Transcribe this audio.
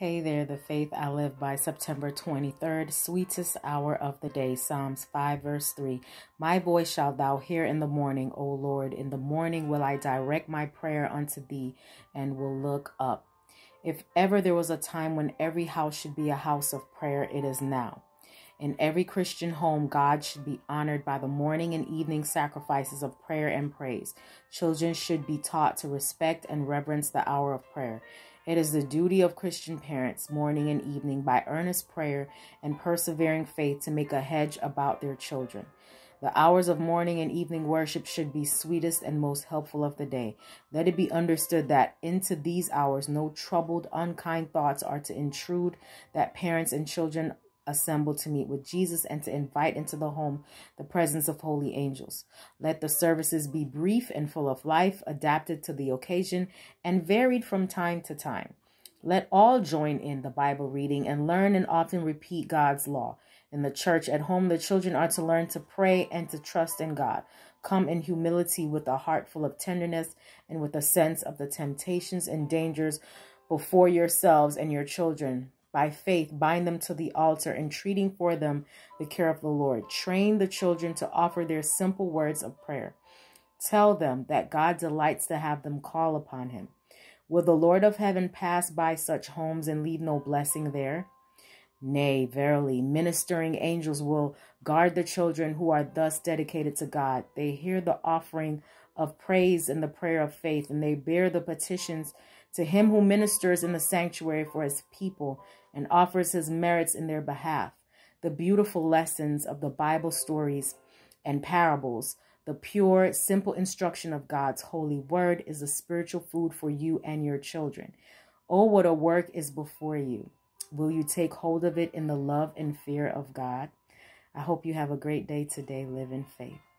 Hey there, the faith I live by, September 23rd, sweetest hour of the day, Psalms 5, verse 3. My voice shalt thou hear in the morning, O Lord. In the morning will I direct my prayer unto thee and will look up. If ever there was a time when every house should be a house of prayer, it is now. In every Christian home, God should be honored by the morning and evening sacrifices of prayer and praise. Children should be taught to respect and reverence the hour of prayer. It is the duty of Christian parents, morning and evening, by earnest prayer and persevering faith, to make a hedge about their children. The hours of morning and evening worship should be sweetest and most helpful of the day. Let it be understood that into these hours no troubled, unkind thoughts are to intrude, that parents and children assembled to meet with Jesus and to invite into the home the presence of holy angels. Let the services be brief and full of life, adapted to the occasion, and varied from time to time. Let all join in the Bible reading and learn and often repeat God's law. In the church at home, the children are to learn to pray and to trust in God. Come in humility with a heart full of tenderness and with a sense of the temptations and dangers before yourselves and your children by faith, bind them to the altar, entreating for them the care of the Lord. Train the children to offer their simple words of prayer. Tell them that God delights to have them call upon him. Will the Lord of heaven pass by such homes and leave no blessing there? Nay, verily, ministering angels will guard the children who are thus dedicated to God. They hear the offering of praise and the prayer of faith, and they bear the petitions to him who ministers in the sanctuary for his people and offers his merits in their behalf, the beautiful lessons of the Bible stories and parables. The pure, simple instruction of God's holy word is a spiritual food for you and your children. Oh, what a work is before you. Will you take hold of it in the love and fear of God? I hope you have a great day today. Live in faith.